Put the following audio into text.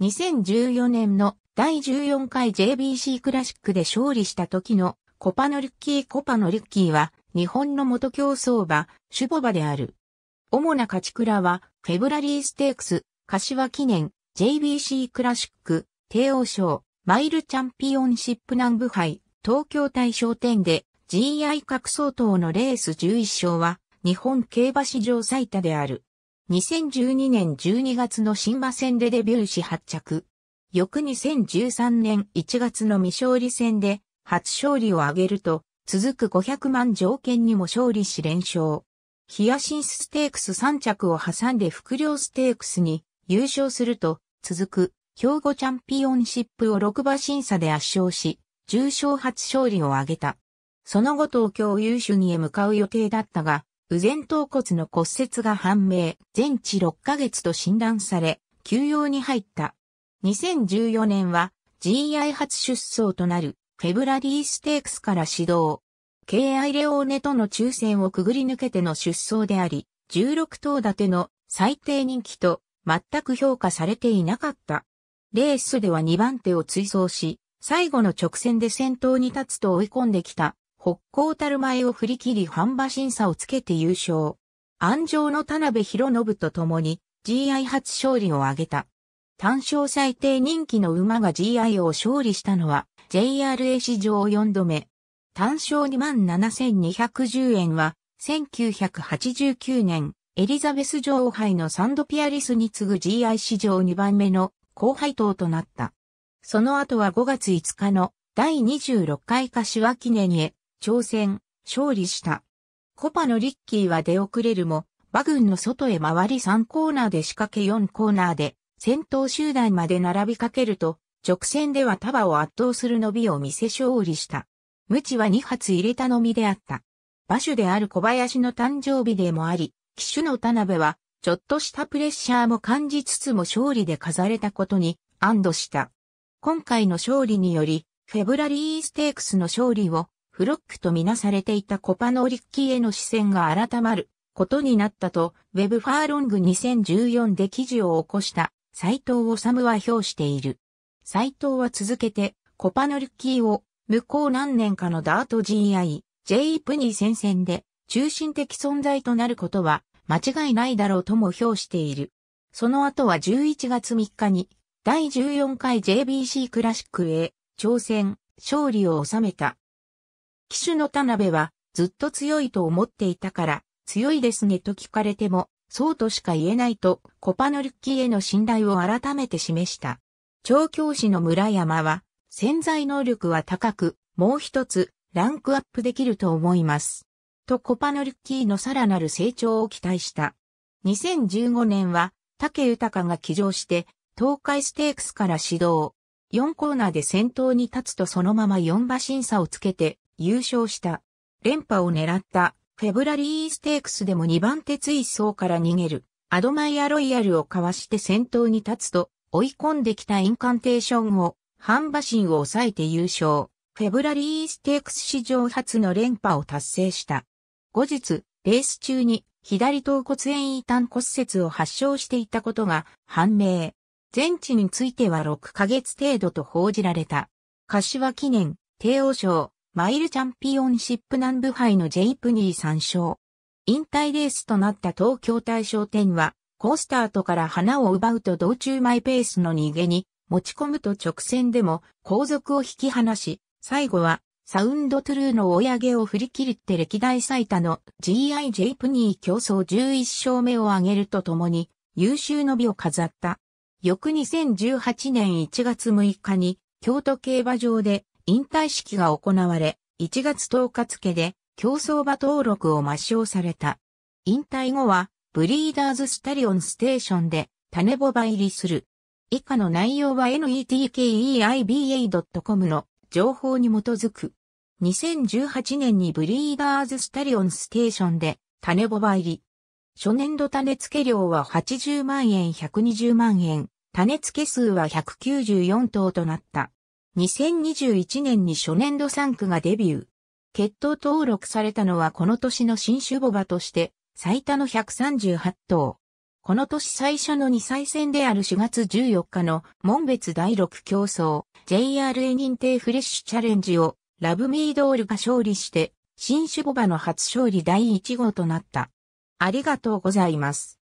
2014年の第14回 JBC クラシックで勝利した時のコパノルッキーコパノルッキーは日本の元競争馬、シュボ馬である。主な勝ち倉はフェブラリーステークス、柏記念、JBC クラシック、帝王賞、マイルチャンピオンシップ南部杯、東京大賞典で GI 格相当のレース11勝は日本競馬史上最多である。2012年12月の新馬戦でデビューし発着。翌2013年1月の未勝利戦で初勝利を挙げると、続く500万条件にも勝利し連勝。ヒアシンスステークス3着を挟んで副領ステークスに優勝すると、続く兵庫チャンピオンシップを6馬審査で圧勝し、重賞初勝利を挙げた。その後東京優秀にへ向かう予定だったが、右前頭骨の骨折が判明、全治6ヶ月と診断され、休養に入った。2014年は GI 初出走となるフェブラリーステークスから始動。KI レオーネとの抽選をくぐり抜けての出走であり、16頭立ての最低人気と全く評価されていなかった。レースでは2番手を追走し、最後の直線で先頭に立つと追い込んできた北高たる前を振り切り半馬審査をつけて優勝。安城の田辺博信と共に GI 初勝利を挙げた。単勝最低人気の馬が GI を勝利したのは JRA 史上4度目。単勝27,210円は1989年エリザベス女王杯のサンドピアリスに次ぐ GI 史上2番目の後輩党となった。その後は5月5日の第26回柏記念へ挑戦、勝利した。コパのリッキーは出遅れるも、馬群の外へ回り3コーナーで仕掛け4コーナーで、先頭集団まで並びかけると、直線では束を圧倒する伸びを見せ勝利した。無知は2発入れたのみであった。馬主である小林の誕生日でもあり、騎手の田辺は、ちょっとしたプレッシャーも感じつつも勝利で飾れたことに安堵した。今回の勝利により、フェブラリーステークスの勝利をフロックとみなされていたコパノリッキーへの視線が改まることになったと、ウェブファーロング2014で記事を起こした斎藤治は評している。斎藤は続けて、コパノリッキーを、向こう何年かのダート GI、J プニー戦線で、中心的存在となることは、間違いないだろうとも評している。その後は11月3日に、第14回 JBC クラシックへ、挑戦、勝利を収めた。騎手の田辺は、ずっと強いと思っていたから、強いですねと聞かれても、そうとしか言えないと、コパノルッキーへの信頼を改めて示した。調教師の村山は、潜在能力は高く、もう一つ、ランクアップできると思います。とコパノルッキーのさらなる成長を期待した。2015年は、竹豊が騎乗して、東海ステークスから始動。4コーナーで先頭に立つとそのまま4馬審査をつけて、優勝した。連覇を狙ったフェブラリーステークスでも2番手追走から逃げるアドマイアロイヤルをかわして先頭に立つと追い込んできたインカンテーションを半馬身を抑えて優勝。フェブラリーステークス史上初の連覇を達成した。後日、レース中に左頭骨炎異端骨折を発症していたことが判明。全治については6ヶ月程度と報じられた。柏記念、帝王賞、マイルチャンピオンシップ南部杯のジェイプニー参照。引退レースとなった東京大賞典は、コースタートから花を奪うと道中マイペースの逃げに、持ち込むと直線でも後続を引き離し、最後はサウンドトゥルーの追い上げを振り切って歴代最多の GI ジェイプニー競争11勝目を挙げるとともに優秀の美を飾った。翌2018年1月6日に京都競馬場で引退式が行われ、1月10日付で競走馬登録を抹消された。引退後は、ブリーダーズスタリオンステーションで種ボバ入りする。以下の内容は netkeiba.com の情報に基づく。2018年にブリーダーズスタリオンステーションで種ボバ入り。初年度種付け量は80万円120万円、種付け数は194頭となった。2021年に初年度3区がデビュー。決闘登録されたのはこの年の新種ボバとして最多の138頭。この年最初の2歳戦である4月14日の門別第6競争 JRA 認定フレッシュチャレンジをラブミードールが勝利して新種ボバの初勝利第1号となった。ありがとうございます。